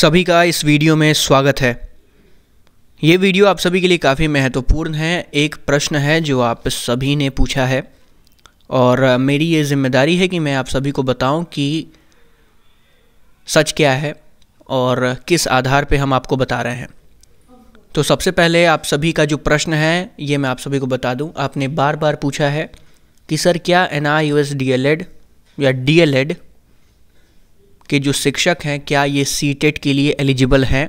सभी का इस वीडियो में स्वागत है ये वीडियो आप सभी के लिए काफ़ी महत्वपूर्ण है एक प्रश्न है जो आप सभी ने पूछा है और मेरी ये जिम्मेदारी है कि मैं आप सभी को बताऊं कि सच क्या है और किस आधार पे हम आपको बता रहे हैं तो सबसे पहले आप सभी का जो प्रश्न है ये मैं आप सभी को बता दूं आपने बार बार पूछा है कि सर क्या N I U S D L Ed या डी एल एड कि जो शिक्षक हैं क्या ये सी टेट e के लिए एलिजिबल हैं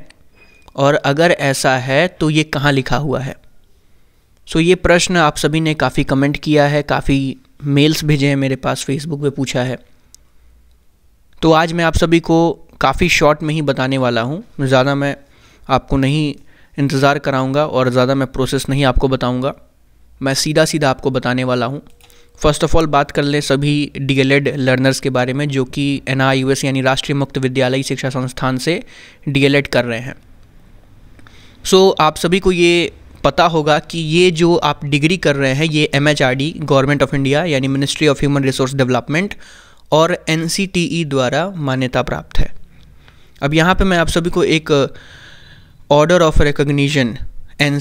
और अगर ऐसा है तो ये कहाँ लिखा हुआ है सो so, ये प्रश्न आप सभी ने काफ़ी कमेंट किया है काफ़ी मेल्स भेजे हैं मेरे पास फेसबुक पे पूछा है तो आज मैं आप सभी को काफ़ी शॉर्ट में ही बताने वाला हूँ ज़्यादा मैं आपको नहीं इंतज़ार कराऊँगा और ज़्यादा मैं प्रोसेस नहीं आपको बताऊँगा मैं सीधा सीधा आपको बताने वाला हूँ फर्स्ट ऑफ ऑल बात कर लें सभी डी लर्नर्स के बारे में जो कि एन यानी राष्ट्रीय मुक्त विद्यालय शिक्षा संस्थान से डी कर रहे हैं सो so, आप सभी को ये पता होगा कि ये जो आप डिग्री कर रहे हैं ये एम गवर्नमेंट ऑफ इंडिया यानी ministry of human resource development और एन e द्वारा मान्यता प्राप्त है अब यहाँ पे मैं आप सभी को एक ऑर्डर ऑफ रिकग्निशन एन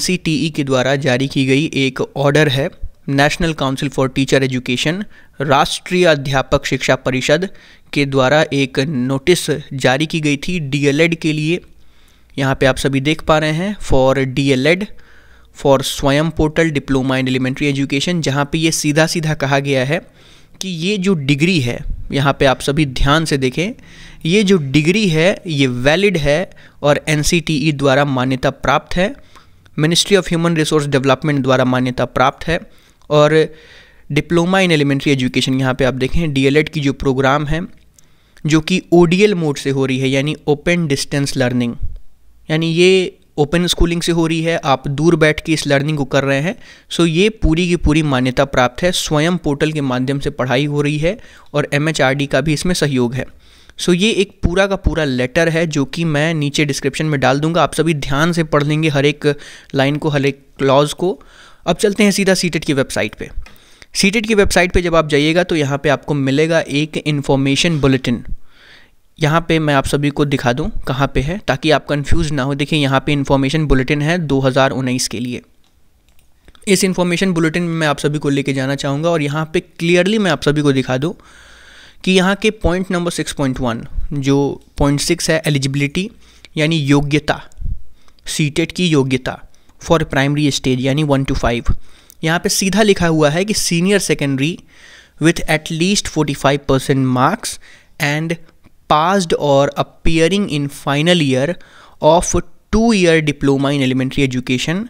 के द्वारा जारी की गई एक ऑर्डर है national council for teacher education राष्ट्रीय अध्यापक शिक्षा परिषद के द्वारा एक नोटिस जारी की गई थी डीएलएड के लिए यहाँ पे आप सभी देख पा रहे हैं for D L Ed for Swayam portal diploma in elementary education जहाँ पे ये सीधा सीधा कहा गया है कि ये जो डिग्री है यहाँ पे आप सभी ध्यान से देखें ये जो डिग्री है ये वैलिड है और एन e द्वारा मान्यता प्राप्त है ministry of human resource development द्वारा मान्यता प्राप्त है और डिप्लोमा इन एलिमेंट्री एजुकेशन यहाँ पे आप देखें डी की जो प्रोग्राम है जो कि ओ मोड से हो रही है यानी ओपन डिस्टेंस लर्निंग यानी ये ओपन स्कूलिंग से हो रही है आप दूर बैठ के इस लर्निंग को कर रहे हैं सो ये पूरी की पूरी मान्यता प्राप्त है स्वयं पोर्टल के माध्यम से पढ़ाई हो रही है और एम का भी इसमें सहयोग है सो ये एक पूरा का पूरा लेटर है जो कि मैं नीचे डिस्क्रिप्शन में डाल दूंगा आप सभी ध्यान से पढ़ लेंगे हर एक लाइन को हर एक क्लॉज को अब चलते हैं सीधा सीटेट की वेबसाइट पे सीटेट की वेबसाइट पे जब आप जाइएगा तो यहाँ पे आपको मिलेगा एक इन्फॉर्मेशन बुलेटिन यहाँ पे मैं आप सभी को दिखा दूँ कहाँ पे है ताकि आप कंफ्यूज ना हो देखिए यहाँ पे इन्फॉर्मेशन बुलेटिन है दो के लिए इस इन्फॉर्मेशन बुलेटिन में मैं आप सभी को लेके जाना चाहूँगा और यहाँ पे क्लियरली मैं आप सभी को दिखा दूँ कि यहाँ के पॉइंट नंबर 6.1 जो पॉइंट सिक्स है एलिजिबिलिटी यानी योग्यता सीटेट की योग्यता फॉर प्राइमरी स्टेज यानी वन टू फाइव यहाँ पे सीधा लिखा हुआ है कि senior secondary with at least forty five percent marks and passed और appearing in final year of two year diploma in elementary education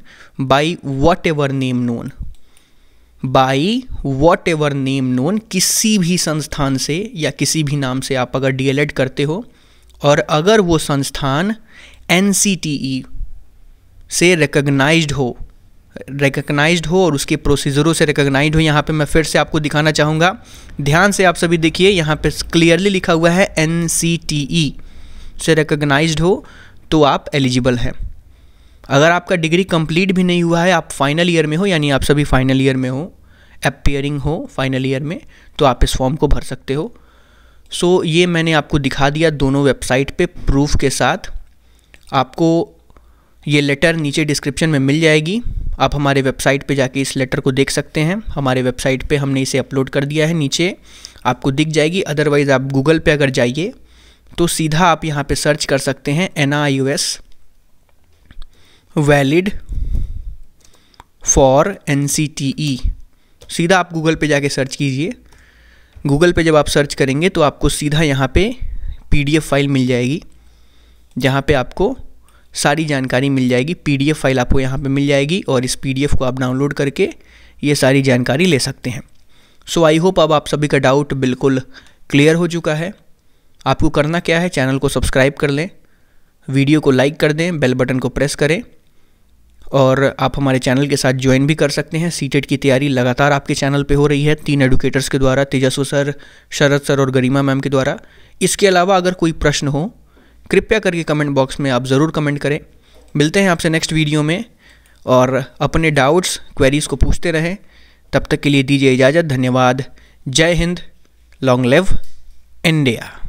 by whatever name known by whatever name known किसी भी संस्थान से या किसी भी नाम से आप अगर डी एल एड करते हो और अगर वो संस्थान एन सी टी ई से रिकग्नाइज्ड हो रिकग्नाइज्ड हो और उसके प्रोसीजरों से रिकग्नाइज हो यहाँ पे मैं फिर से आपको दिखाना चाहूँगा ध्यान से आप सभी देखिए यहाँ पे क्लियरली लिखा हुआ है एन सी टी ई से रिकग्नाइज्ड हो तो आप एलिजिबल हैं अगर आपका डिग्री कंप्लीट भी नहीं हुआ है आप फाइनल ईयर में हो यानी आप सभी फाइनल ईयर में हो अपियरिंग हो फाइनल ईयर में तो आप इस फॉर्म को भर सकते हो सो so, ये मैंने आपको दिखा दिया दोनों वेबसाइट पे प्रूफ के साथ आपको ये लेटर नीचे डिस्क्रिप्शन में मिल जाएगी आप हमारे वेबसाइट पे जाके इस लेटर को देख सकते हैं हमारे वेबसाइट पे हमने इसे अपलोड कर दिया है नीचे आपको दिख जाएगी अदरवाइज़ आप गूगल पे अगर जाइए तो सीधा आप यहाँ पे सर्च कर सकते हैं N I U S valid for N C T E सीधा आप गूगल पे जाके सर्च कीजिए गूगल पे जब आप सर्च करेंगे तो आपको सीधा यहाँ पे पीडीएफ फाइल मिल जाएगी जहाँ पे आपको सारी जानकारी मिल जाएगी पीडीएफ फाइल आपको यहाँ पे मिल जाएगी और इस पीडीएफ को आप डाउनलोड करके ये सारी जानकारी ले सकते हैं सो आई होप अब आप सभी का डाउट बिल्कुल क्लियर हो चुका है आपको करना क्या है चैनल को सब्सक्राइब कर लें वीडियो को लाइक कर दें बेल बटन को प्रेस करें और आप हमारे चैनल के साथ ज्वाइन भी कर सकते हैं सी e की तैयारी लगातार आपके चैनल पे हो रही है तीन एडुकेटर्स के द्वारा तेजस्व सर शरद सर और गरिमा मैम के द्वारा इसके अलावा अगर कोई प्रश्न हो कृपया करके कमेंट बॉक्स में आप ज़रूर कमेंट करें मिलते हैं आपसे नेक्स्ट वीडियो में और अपने डाउट्स क्वेरीज़ को पूछते रहें तब तक के लिए दीजिए इजाज़त धन्यवाद जय हिंद लॉन्ग लिव इंडिया